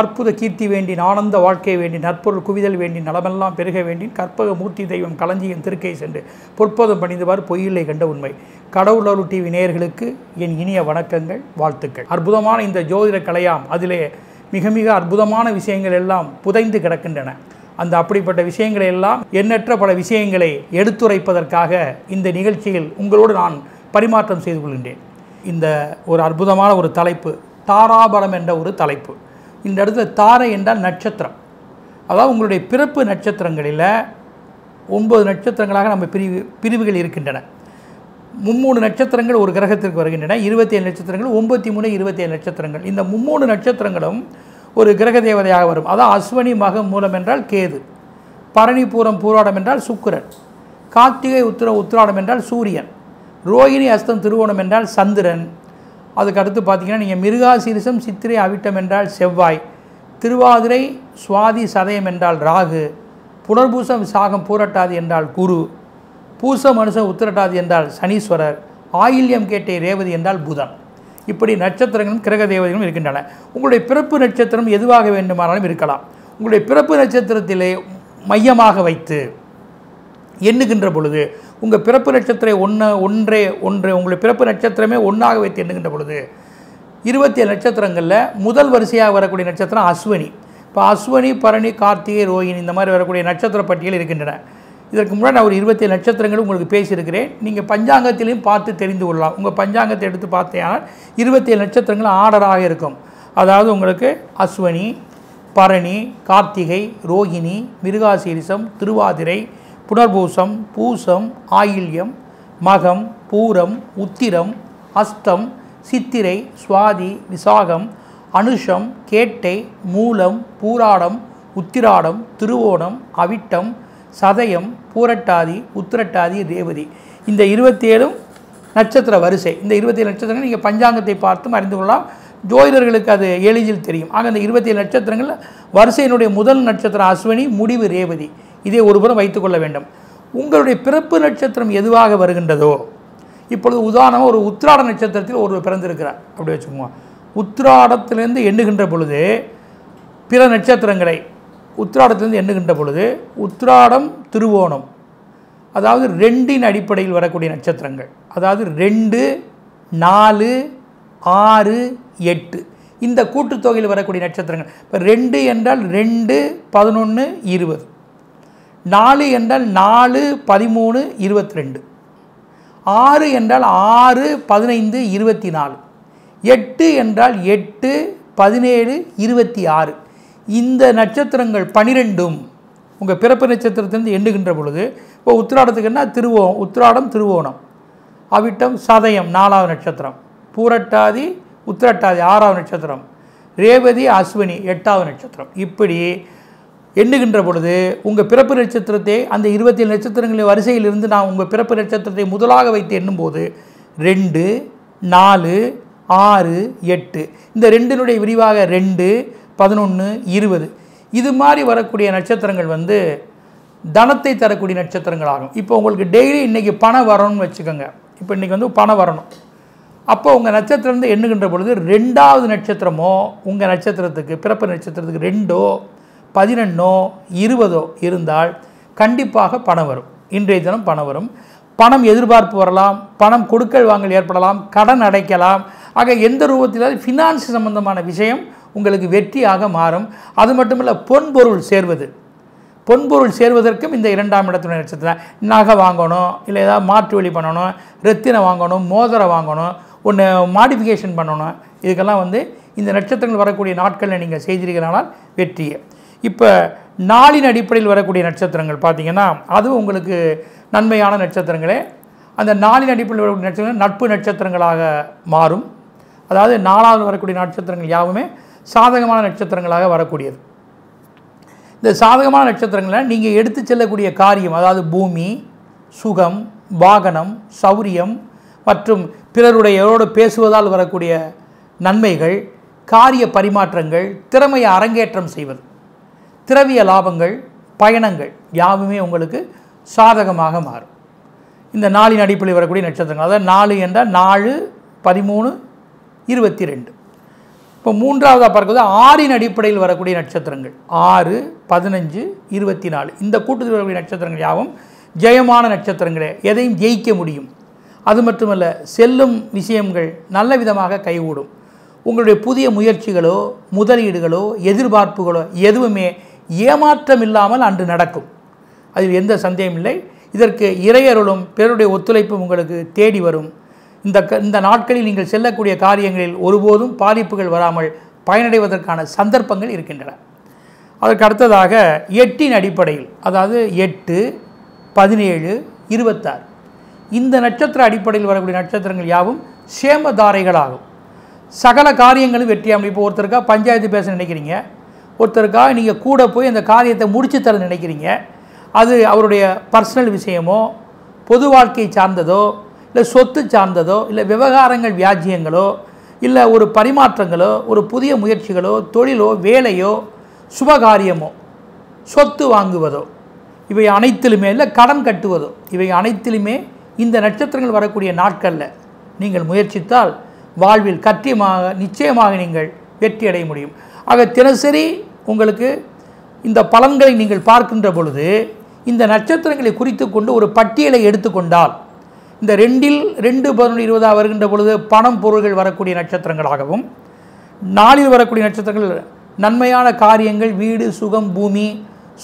அற்புத கீர்த்தி வேண்டி ஆனந்த வாழ்க்கை வேண்டி நற்பொருள் குவிதல் வேண்டி நலமெல்லாம் பெருக வேண்டி கற்பக மூர்த்தி தெய்வம் களஞ்சியம் திருக்கை சென்று பொற்பதம் பணிந்தவாறு பொய்யில்லை கண்ட உண்மை கடவுளரு டிவி நேயர்களுக்கு என் இனிய வணக்கங்கள் வாழ்த்துக்கள் அற்புதமான இந்த ஜோதிட கலையாம் அதிலே மிக மிக அற்புதமான விஷயங்கள் எல்லாம் புதைந்து கிடக்கின்றன அந்த அப்படிப்பட்ட விஷயங்களை எல்லாம் எண்ணற்ற பல விஷயங்களை எடுத்துரைப்பதற்காக இந்த நிகழ்ச்சியில் உங்களோடு நான் பரிமாற்றம் செய்து கொள்கின்றேன் இந்த ஒரு அற்புதமான ஒரு தலைப்பு தாராபலம் என்ற ஒரு தலைப்பு இந்த இடத்துல தாரை என்றால் நட்சத்திரம் அதாவது உங்களுடைய பிறப்பு நட்சத்திரங்களில் ஒன்பது நட்சத்திரங்களாக நம்ம பிரிவு பிரிவுகள் இருக்கின்றன மும்மூணு நட்சத்திரங்கள் ஒரு கிரகத்திற்கு வருகின்றன இருபத்தேழு நட்சத்திரங்கள் ஒம்பத்தி மூணு இருபத்தேழு நட்சத்திரங்கள் இந்த மும்மூணு நட்சத்திரங்களும் ஒரு கிரக தேவதையாக வரும் அதான் அஸ்வனி மகம் மூலம் என்றால் கேது பரணிபூரம் பூராடம் என்றால் சுக்கிரன் கார்த்திகை உத்திர உத்திராடம் என்றால் சூரியன் ரோகிணி அஸ்தம் திருவோணம் என்றால் சந்திரன் அதுக்கடுத்து பார்த்திங்கன்னா நீங்கள் மிருகாசீரிசம் சித்திரை அவிட்டம் என்றால் செவ்வாய் திருவாதிரை சுவாதி சதயம் என்றால் ராகு புனர்பூசம் சாகம் பூரட்டாது என்றால் குரு பூச மனுஷம் உத்திரட்டாது என்றால் சனீஸ்வரர் ஆயில்யம் கேட்டை ரேவதி என்றால் புதன் இப்படி நட்சத்திரங்களும் கிரக தேவதைகளும் இருக்கின்றன உங்களுடைய பிறப்பு நட்சத்திரம் எதுவாக வேண்டுமானாலும் இருக்கலாம் உங்களுடைய பிறப்பு நட்சத்திரத்திலே மையமாக வைத்து எண்ணுகின்ற பொழுது உங்கள் பிறப்பு நட்சத்திரம் ஒன்று ஒன்றே ஒன்று உங்களுடைய பிறப்பு நட்சத்திரமே ஒன்றாக வைத்து எண்ணுகின்ற பொழுது இருபத்தேழு நட்சத்திரங்களில் முதல் வரிசையாக வரக்கூடிய நட்சத்திரம் அஸ்வினி இப்போ அஸ்வினி பரணி கார்த்திகை ரோஹிணி இந்த மாதிரி வரக்கூடிய நட்சத்திர பட்டியல் இருக்கின்றன இதற்கு முன்னாடி நான் ஒரு இருபத்தேழு நட்சத்திரங்களும் உங்களுக்கு பேசியிருக்கிறேன் நீங்கள் பஞ்சாங்கத்திலையும் பார்த்து தெரிந்து கொள்ளலாம் உங்கள் பஞ்சாங்கத்தை எடுத்து பார்த்தேனால் இருபத்தேழு நட்சத்திரங்கள் ஆர்டராக இருக்கும் அதாவது உங்களுக்கு அஸ்வினி பரணி கார்த்திகை ரோஹிணி மிருகாசீரிசம் திருவாதிரை புனர்பூசம் பூசம் ஆயில்யம் மகம் பூரம் உத்திரம் அஸ்தம் சித்திரை சுவாதி விசாகம் அனுஷம் கேட்டை மூலம் பூராடம் உத்திராடம் திருவோணம் அவிட்டம் சதயம் பூரட்டாதி உத்திரட்டாதி ரேவதி இந்த இருபத்தேழும் நட்சத்திர வரிசை இந்த இருபத்தேழு நட்சத்திரங்கள் நீங்கள் பஞ்சாங்கத்தை பார்த்தும் அறிந்து கொள்ளலாம் ஜோதிடர்களுக்கு அது எளிதில் தெரியும் ஆக இந்த இருபத்தேழு நட்சத்திரங்கள் வரிசையினுடைய முதல் நட்சத்திரம் அஸ்வினி முடிவு ரேவதி இதை ஒருபுறம் வைத்துக்கொள்ள வேண்டும் உங்களுடைய பிறப்பு நட்சத்திரம் எதுவாக வருகின்றதோ இப்பொழுது உதாரணமாக ஒரு உத்திராட நட்சத்திரத்தில் ஒருவர் பிறந்திருக்கிறார் அப்படி வச்சுக்கோங்க உத்திராடத்திலேருந்து எண்ணுகின்ற பொழுது பிற நட்சத்திரங்களை உத்திராடத்திலேருந்து எண்ணுகின்ற பொழுது உத்திராடம் திருவோணம் அதாவது ரெண்டின் அடிப்படையில் வரக்கூடிய நட்சத்திரங்கள் அதாவது ரெண்டு நாலு ஆறு எட்டு இந்த கூட்டுத்தொகையில் வரக்கூடிய நட்சத்திரங்கள் இப்போ ரெண்டு என்றால் ரெண்டு பதினொன்று இருபது நாலு என்றால் நாலு பதிமூணு இருபத்தி ரெண்டு ஆறு என்றால் ஆறு பதினைந்து இருபத்தி நாலு எட்டு என்றால் எட்டு பதினேழு இருபத்தி ஆறு இந்த நட்சத்திரங்கள் பனிரெண்டும் உங்கள் பிறப்பு நட்சத்திரத்திலிருந்து எண்ணுகின்ற பொழுது இப்போ என்ன திருவோணம் உத்திராடம் திருவோணம் அவிட்டம் சதயம் நாலாவது நட்சத்திரம் பூரட்டாதி உத்திரட்டாதி ஆறாவது நட்சத்திரம் ரேவதி அஸ்வினி எட்டாவது நட்சத்திரம் இப்படி எண்ணுகின்ற பொழுது உங்கள் பிறப்பு நட்சத்திரத்தை அந்த இருபத்தேழு நட்சத்திரங்களின் வரிசையிலிருந்து நான் உங்கள் பிறப்பு நட்சத்திரத்தை முதலாக வைத்து எண்ணும்போது ரெண்டு நாலு ஆறு எட்டு இந்த ரெண்டினுடைய விரிவாக ரெண்டு பதினொன்று இருபது இது மாதிரி வரக்கூடிய நட்சத்திரங்கள் வந்து தனத்தை தரக்கூடிய நட்சத்திரங்கள் ஆகும் இப்போ உங்களுக்கு டெய்லி இன்றைக்கி பணம் வரணும்னு வச்சுக்கோங்க இப்போ இன்றைக்கி வந்து பணம் வரணும் அப்போ உங்கள் நட்சத்திரம் வந்து எண்ணுகின்ற பொழுது ரெண்டாவது நட்சத்திரமோ உங்கள் நட்சத்திரத்துக்கு பிறப்பு நட்சத்திரத்துக்கு ரெண்டோ பதினெண்ணோ இருபதோ இருந்தால் கண்டிப்பாக பணம் வரும் இன்றைய தினம் பணம் வரும் பணம் எதிர்பார்ப்பு வரலாம் பணம் கொடுக்கல் வாங்கல் ஏற்படலாம் கடன் அடைக்கலாம் ஆக எந்த ரூபத்திலும் ஃபினான்ஸ் சம்பந்தமான விஷயம் உங்களுக்கு வெற்றியாக மாறும் அது மட்டும் இல்லை பொன்பொருள் சேர்வது பொன்பொருள் சேர்வதற்கும் இந்த இரண்டாம் இடத்து நட்சத்திரம் நகை வாங்கணும் இல்லை ஏதாவது மாற்று வழி பண்ணணும் ரெத்தினை வாங்கணும் மோதிரம் வாங்கணும் ஒன்று மாடிஃபிகேஷன் பண்ணணும் இதுக்கெல்லாம் வந்து இந்த நட்சத்திரங்கள் வரக்கூடிய நாட்களில் நீங்கள் செய்தீர்களானால் வெற்றியை இப்போ நாளின் அடிப்படையில் வரக்கூடிய நட்சத்திரங்கள் பார்த்திங்கன்னா அதுவும் உங்களுக்கு நன்மையான நட்சத்திரங்களே அந்த நாளின் அடிப்படையில் வரக்கூடிய நட்சத்திரங்கள் நட்பு நட்சத்திரங்களாக மாறும் அதாவது நாளாவது வரக்கூடிய நட்சத்திரங்கள் யாவுமே சாதகமான நட்சத்திரங்களாக வரக்கூடியது இந்த சாதகமான நட்சத்திரங்களை நீங்கள் எடுத்து செல்லக்கூடிய காரியம் அதாவது பூமி சுகம் வாகனம் சௌரியம் மற்றும் பிறருடையோடு பேசுவதால் வரக்கூடிய நன்மைகள் காரிய பரிமாற்றங்கள் திறமையை அரங்கேற்றம் செய்வது திரவிய லாபங்கள் பயணங்கள் யாவுமே உங்களுக்கு சாதகமாக மாறும் இந்த நாளின் அடிப்படையில் வரக்கூடிய நட்சத்திரங்கள் அதாவது நாலு என்றால் நாலு பதிமூணு இருபத்தி ரெண்டு இப்போ மூன்றாவதாக பார்க்குறது ஆறின் அடிப்படையில் வரக்கூடிய நட்சத்திரங்கள் ஆறு பதினஞ்சு இருபத்தி நாலு இந்த கூட்டத்தில் வரக்கூடிய நட்சத்திரங்கள் யாவும் ஜெயமான நட்சத்திரங்களே எதையும் ஜெயிக்க முடியும் அது மட்டுமல்ல செல்லும் விஷயங்கள் நல்ல விதமாக கைகூடும் உங்களுடைய புதிய முயற்சிகளோ முதலீடுகளோ எதிர்பார்ப்புகளோ எதுவுமே ஏமாற்றம் இல்லாமல் அன்று நடக்கும் அதில் எந்த சந்தேகம் இல்லை இதற்கு இறையருளும் பிறருடைய ஒத்துழைப்பும் உங்களுக்கு தேடி வரும் இந்த க இந்த நாட்களில் நீங்கள் செல்லக்கூடிய காரியங்களில் ஒருபோதும் பாதிப்புகள் வராமல் பயனடைவதற்கான சந்தர்ப்பங்கள் இருக்கின்றன அதற்கு அடுத்ததாக எட்டின் அடிப்படையில் அதாவது எட்டு பதினேழு இருபத்தாறு இந்த நட்சத்திர அடிப்படையில் வரக்கூடிய நட்சத்திரங்கள் யாவும் சேமதாரைகளாகும் சகல காரியங்களும் வெற்றியாமல் இப்போ ஒருத்தருக்காக பஞ்சாயத்து பேச நினைக்கிறீங்க ஒருத்தருக்காக நீங்கள் கூட போய் அந்த காரியத்தை முடிச்சு தர நினைக்கிறீங்க அது அவருடைய பர்சனல் விஷயமோ பொது வாழ்க்கை சார்ந்ததோ இல்லை சொத்து சார்ந்ததோ இல்லை விவகாரங்கள் வியாஜியங்களோ இல்லை ஒரு பரிமாற்றங்களோ ஒரு புதிய முயற்சிகளோ தொழிலோ வேலையோ சுபகாரியமோ சொத்து வாங்குவதோ இவை அனைத்திலுமே இல்லை கடன் கட்டுவதோ இவை அனைத்திலுமே இந்த நட்சத்திரங்கள் வரக்கூடிய நாட்களில் நீங்கள் முயற்சித்தால் வாழ்வில் கத்தியமாக நிச்சயமாக நீங்கள் வெற்றி அடைய முடியும் ஆக தினசரி உங்களுக்கு இந்த பலன்களை நீங்கள் பார்க்கின்ற பொழுது இந்த நட்சத்திரங்களை குறித்து கொண்டு ஒரு பட்டியலை எடுத்துக்கொண்டால் இந்த ரெண்டில் ரெண்டு பதினொன்று இருபதாக வருகின்ற பொழுது பணம் பொருள்கள் வரக்கூடிய நட்சத்திரங்களாகவும் நாளில் வரக்கூடிய நட்சத்திரங்கள் நன்மையான காரியங்கள் வீடு சுகம் பூமி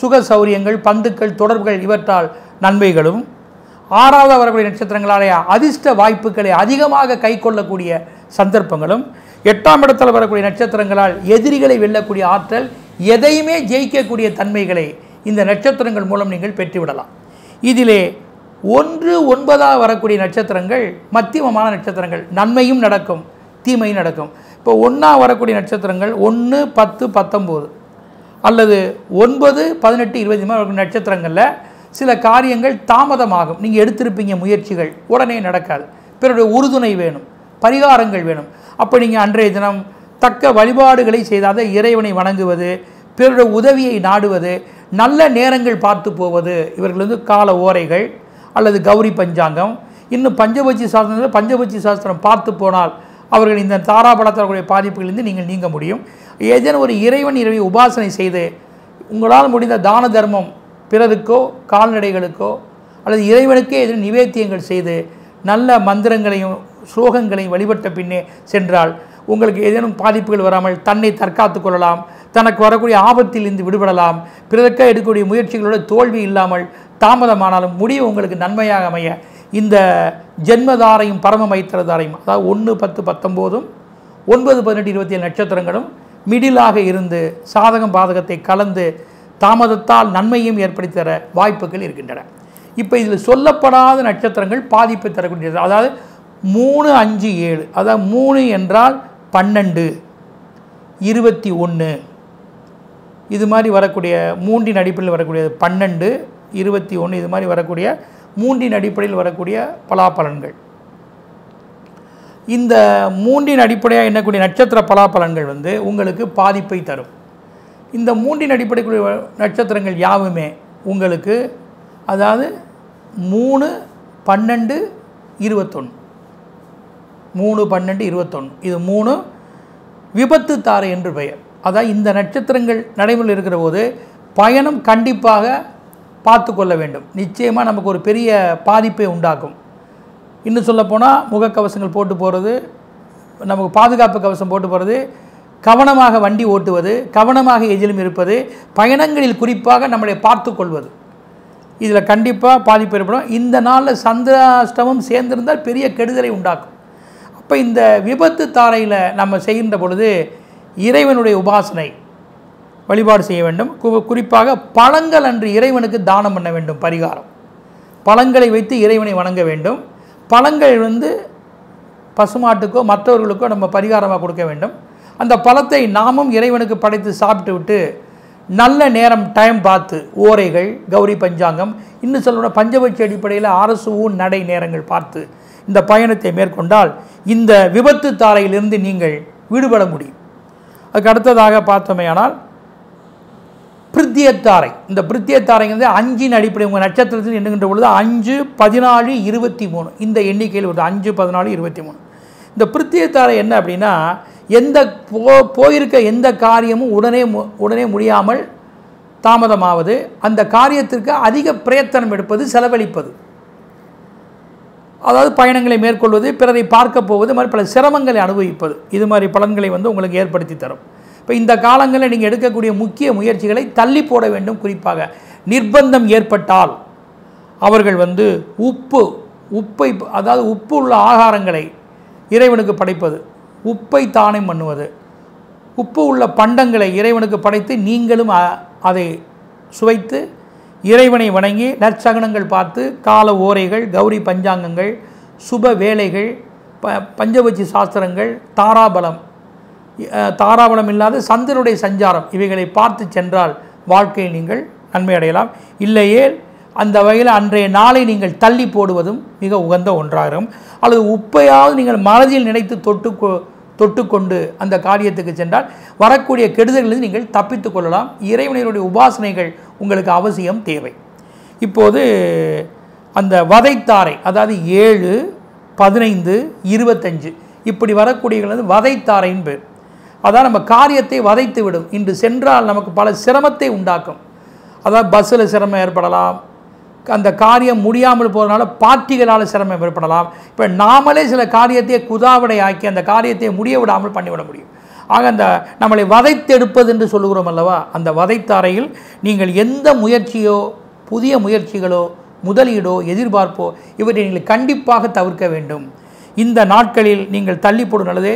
சுக சௌரியங்கள் பந்துக்கள் தொடர்புகள் இவற்றால் நன்மைகளும் ஆறாவது வரக்கூடிய நட்சத்திரங்களாலே அதிர்ஷ்ட வாய்ப்புகளை அதிகமாக கை கொள்ளக்கூடிய சந்தர்ப்பங்களும் எட்டாம் இடத்தில் வரக்கூடிய நட்சத்திரங்களால் எதிரிகளை வெல்லக்கூடிய ஆற்றல் எதையுமே ஜெயிக்கக்கூடிய தன்மைகளை இந்த நட்சத்திரங்கள் மூலம் நீங்கள் பெற்றுவிடலாம் இதிலே ஒன்று ஒன்பதாக வரக்கூடிய நட்சத்திரங்கள் மத்தியமமான நட்சத்திரங்கள் நன்மையும் நடக்கும் தீமையும் நடக்கும் இப்போ ஒன்றா வரக்கூடிய நட்சத்திரங்கள் ஒன்று பத்து பத்தொம்போது அல்லது ஒன்பது பதினெட்டு இருபது மாதிரி நட்சத்திரங்களில் சில காரியங்கள் தாமதமாகும் நீங்கள் எடுத்திருப்பீங்க முயற்சிகள் உடனே நடக்காது பிறருடைய உறுதுணை வேணும் பரிகாரங்கள் வேணும் அப்போ நீங்கள் அன்றைய தினம் தக்க வழிபாடுகளை செய்து அதை இறைவனை வணங்குவது பிறருடைய உதவியை நாடுவது நல்ல நேரங்கள் பார்த்து போவது இவர்கள் வந்து கால ஓரைகள் அல்லது கௌரி பஞ்சாங்கம் இன்னும் பஞ்சபட்சி சாஸ்திரத்தில் பஞ்சபட்சி சாஸ்திரம் பார்த்து போனால் அவர்கள் இந்த தாராபலத்தர்களுடைய பாதிப்புகளிலிருந்து நீங்கள் நீங்க முடியும் ஏதேனும் ஒரு இறைவன் இறைவை உபாசனை செய்து உங்களால் முடிந்த தான தர்மம் பிறருக்கோ கால்நடைகளுக்கோ அல்லது இறைவனுக்கே எதிர் நிவேத்தியங்கள் செய்து நல்ல மந்திரங்களையும் ஸ்லோகங்களையும் வழிபட்ட பின்னே சென்றால் உங்களுக்கு ஏதேனும் பாதிப்புகள் வராமல் தன்னை தற்காத்து கொள்ளலாம் தனக்கு வரக்கூடிய ஆபத்தில் இருந்து விடுபடலாம் பிறக்க எடுக்கக்கூடிய முயற்சிகளோடு தோல்வி இல்லாமல் தாமதமானாலும் முடிவு உங்களுக்கு நன்மையாக அமைய இந்த ஜென்மதாரையும் பரம மைத்திரதாரையும் அதாவது ஒன்று பத்து பத்தொம்போதும் ஒன்பது பதினெட்டு இருபத்தி ஏழு நட்சத்திரங்களும் மிடிலாக இருந்து சாதகம் பாதகத்தை கலந்து தாமதத்தால் நன்மையும் ஏற்படுத்தி தர வாய்ப்புகள் இருக்கின்றன இப்போ இதில் சொல்லப்படாத நட்சத்திரங்கள் பாதிப்பை தரக்கூடியது அதாவது மூணு அஞ்சு ஏழு அதாவது மூணு என்றால் பன்னெண்டு இருபத்தி ஒன்று இது மாதிரி வரக்கூடிய மூன்றின் அடிப்படையில் வரக்கூடிய பன்னெண்டு இருபத்தி ஒன்று இது மாதிரி வரக்கூடிய மூன்றின் அடிப்படையில் வரக்கூடிய பலாபலன்கள் இந்த மூன்றின் அடிப்படையாக என்னக்கூடிய நட்சத்திர பலாபலன்கள் வந்து உங்களுக்கு பாதிப்பை தரும் இந்த மூன்றின் அடிப்படைக்குரிய நட்சத்திரங்கள் யாவுமே உங்களுக்கு அதாவது மூணு பன்னெண்டு இருபத்தொன்று மூணு பன்னெண்டு இருபத்தொன்று இது மூணு விபத்து தாரை என்று பெயர் அதான் இந்த நட்சத்திரங்கள் நடைமுறையில் இருக்கிற போது பயணம் கண்டிப்பாக பார்த்து கொள்ள வேண்டும் நிச்சயமாக நமக்கு ஒரு பெரிய பாதிப்பை உண்டாக்கும் இன்னும் சொல்லப்போனால் முகக்கவசங்கள் போட்டு போகிறது நமக்கு பாதுகாப்பு கவசம் போட்டு போகிறது கவனமாக வண்டி ஓட்டுவது கவனமாக எதிலும் இருப்பது பயணங்களில் குறிப்பாக நம்மளை பார்த்து கொள்வது இதில் கண்டிப்பாக பாதிப்பு ஏற்படும் இந்த நாளில் சந்திராஷ்டமம் சேர்ந்திருந்தால் பெரிய கெடுதலை உண்டாக்கும் அப்போ இந்த விபத்து தாரையில் நம்ம செய்கின்ற பொழுது இறைவனுடைய உபாசனை வழிபாடு செய்ய வேண்டும் குறிப்பாக பழங்கள் அன்று இறைவனுக்கு தானம் பண்ண வேண்டும் பரிகாரம் பழங்களை வைத்து இறைவனை வணங்க வேண்டும் பழங்கள் வந்து பசுமாட்டுக்கோ மற்றவர்களுக்கோ நம்ம பரிகாரமாக கொடுக்க வேண்டும் அந்த பழத்தை நாமும் இறைவனுக்கு படைத்து சாப்பிட்டு விட்டு நல்ல நேரம் டைம் பார்த்து ஓரைகள் கௌரி பஞ்சாங்கம் இன்னும் சொல்லணும் பஞ்சபட்சி அடிப்படையில் அரசு ஊன் நடை நேரங்கள் பார்த்து இந்த பயணத்தை மேற்கொண்டால் இந்த விபத்து தாரையிலிருந்து நீங்கள் விடுபட முடியும் அதுக்கு அடுத்ததாக பார்த்தோமேயானால் பிரித்தியத்தாரை இந்த பிரித்தியத்தாரைங்கிறது அஞ்சின் அடிப்படை உங்கள் நட்சத்திரத்தில் எண்ணுகின்ற பொழுது அஞ்சு பதினாலு இருபத்தி மூணு இந்த எண்ணிக்கையில் ஒரு அஞ்சு பதினாலு இருபத்தி மூணு இந்த பிரித்தியத்தாரை என்ன அப்படின்னா எந்த போ போயிருக்க எந்த காரியமும் உடனே உடனே முடியாமல் தாமதமாவது அந்த காரியத்திற்கு அதிக பிரயத்தனம் எடுப்பது செலவழிப்பது அதாவது பயணங்களை மேற்கொள்வது பிறரை பார்க்க போவது மாதிரி பல சிரமங்களை அனுபவிப்பது இது மாதிரி பலன்களை வந்து உங்களுக்கு ஏற்படுத்தி தரும் இப்போ இந்த காலங்களில் நீங்கள் எடுக்கக்கூடிய முக்கிய முயற்சிகளை தள்ளி போட வேண்டும் குறிப்பாக நிர்பந்தம் ஏற்பட்டால் அவர்கள் வந்து உப்பு உப்பை அதாவது உப்பு உள்ள ஆகாரங்களை இறைவனுக்கு படைப்பது உப்பை தானம் பண்ணுவது உப்பு உள்ள பண்டங்களை இறைவனுக்கு படைத்து நீங்களும் அதை சுவைத்து இறைவனை வணங்கி நற்சகனங்கள் பார்த்து கால ஓரைகள் கௌரி பஞ்சாங்கங்கள் சுப வேலைகள் ப பஞ்சவச்சி சாஸ்திரங்கள் தாராபலம் தாராபலம் இல்லாத சந்திரனுடைய சஞ்சாரம் இவைகளை பார்த்து சென்றால் வாழ்க்கையை நீங்கள் நன்மை அடையலாம் இல்லையே அந்த வகையில் அன்றைய நாளை நீங்கள் தள்ளி போடுவதும் மிக உகந்த ஒன்றாகும் அல்லது உப்பையாவது நீங்கள் மனதில் நினைத்து தொட்டு தொட்டுக்கொண்டு அந்த காரியத்துக்கு சென்றால் வரக்கூடிய கெடுதல்களிலிருந்து நீங்கள் தப்பித்து கொள்ளலாம் இறைவனையினுடைய உபாசனைகள் உங்களுக்கு அவசியம் தேவை இப்போது அந்த வதைத்தாரை அதாவது ஏழு பதினைந்து இருபத்தஞ்சு இப்படி வரக்கூடியவர்கள் வதைத்தாரைன்னு பேர் அதான் நம்ம காரியத்தை வதைத்து விடும் இன்று சென்றால் நமக்கு பல சிரமத்தை உண்டாக்கும் அதாவது பஸ்ஸில் சிரமம் ஏற்படலாம் அந்த காரியம் முடியாமல் போகிறதுனால பார்ட்டிகளால் சிரமம் ஏற்படலாம் இப்போ நாமளே சில காரியத்தை குதாவடை ஆக்கி அந்த காரியத்தை முடிய விடாமல் பண்ணிவிட முடியும் ஆக அந்த நம்மளை வதைத்தெடுப்பது என்று சொல்லுகிறோம் அல்லவா அந்த வதைத்தாரையில் நீங்கள் எந்த முயற்சியோ புதிய முயற்சிகளோ முதலீடோ எதிர்பார்ப்போ இவற்றை நீங்கள் கண்டிப்பாக தவிர்க்க வேண்டும் இந்த நாட்களில் நீங்கள் தள்ளி போடும் நல்லது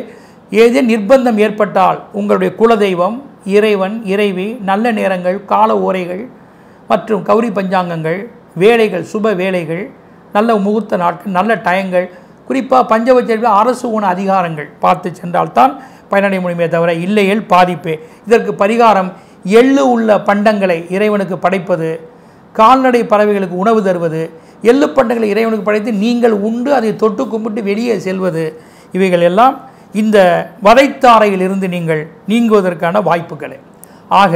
ஏதே நிர்பந்தம் ஏற்பட்டால் உங்களுடைய குலதெய்வம் இறைவன் இறைவி நல்ல நேரங்கள் கால ஓரைகள் மற்றும் கௌரி பஞ்சாங்கங்கள் வேலைகள் சுப வேலைகள் நல்ல முகூர்த்த நாட்கள் நல்ல டயங்கள் குறிப்பாக பஞ்சபட்சத்தில் அரசு உண அதிகாரங்கள் பார்த்து சென்றால்தான் பயனடைய முடியுமே தவிர இல்லையேல் பாதிப்பே இதற்கு பரிகாரம் எள்ளு உள்ள பண்டங்களை இறைவனுக்கு படைப்பது கால்நடை பறவைகளுக்கு உணவு தருவது எள்ளு பண்டங்களை இறைவனுக்கு படைத்து நீங்கள் உண்டு அதை தொட்டு கும்பிட்டு வெளியே செல்வது இவைகள் எல்லாம் இந்த இருந்து நீங்கள் நீங்குவதற்கான வாய்ப்புகளை ஆக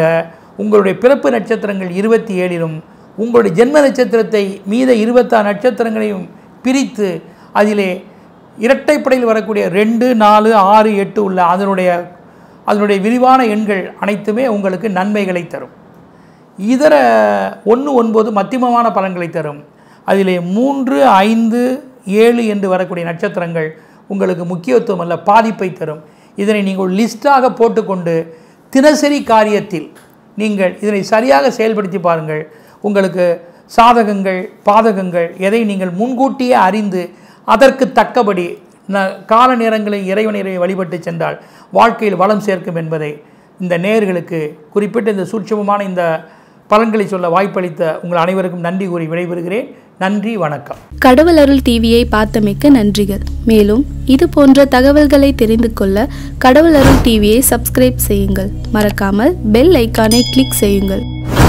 உங்களுடைய பிறப்பு நட்சத்திரங்கள் இருபத்தி ஏழிலும் உங்களுடைய ஜென்ம நட்சத்திரத்தை மீத இருபத்தாறு நட்சத்திரங்களையும் பிரித்து அதிலே இரட்டைப்படையில் வரக்கூடிய ரெண்டு நாலு ஆறு எட்டு உள்ள அதனுடைய அதனுடைய விரிவான எண்கள் அனைத்துமே உங்களுக்கு நன்மைகளை தரும் இதர ஒன்று ஒன்பது மத்தியமமான பலன்களை தரும் அதிலே மூன்று ஐந்து ஏழு என்று வரக்கூடிய நட்சத்திரங்கள் உங்களுக்கு முக்கியத்துவம் அல்ல பாதிப்பை தரும் இதனை நீங்கள் லிஸ்ட்டாக போட்டுக்கொண்டு தினசரி காரியத்தில் நீங்கள் இதனை சரியாக செயல்படுத்தி பாருங்கள் உங்களுக்கு சாதகங்கள் பாதகங்கள் எதை நீங்கள் முன்கூட்டியே அறிந்து அதற்கு தக்கபடி ந கால நேரங்களில் இறைவனரை வழிபட்டு சென்றால் வாழ்க்கையில் வளம் சேர்க்கும் என்பதை இந்த நேர்களுக்கு குறிப்பிட்ட இந்த சூட்சமமான இந்த பலன்களை சொல்ல வாய்ப்பளித்த உங்கள் அனைவருக்கும் நன்றி கூறி விடைபெறுகிறேன் நன்றி வணக்கம் கடவுள் அருள் டிவியை பார்த்தமைக்கு நன்றிகள் மேலும் இது போன்ற தகவல்களை தெரிந்து கொள்ள கடவுள் அருள் டிவியை சப்ஸ்கிரைப் செய்யுங்கள் மறக்காமல் பெல் ஐக்கானை கிளிக் செய்யுங்கள்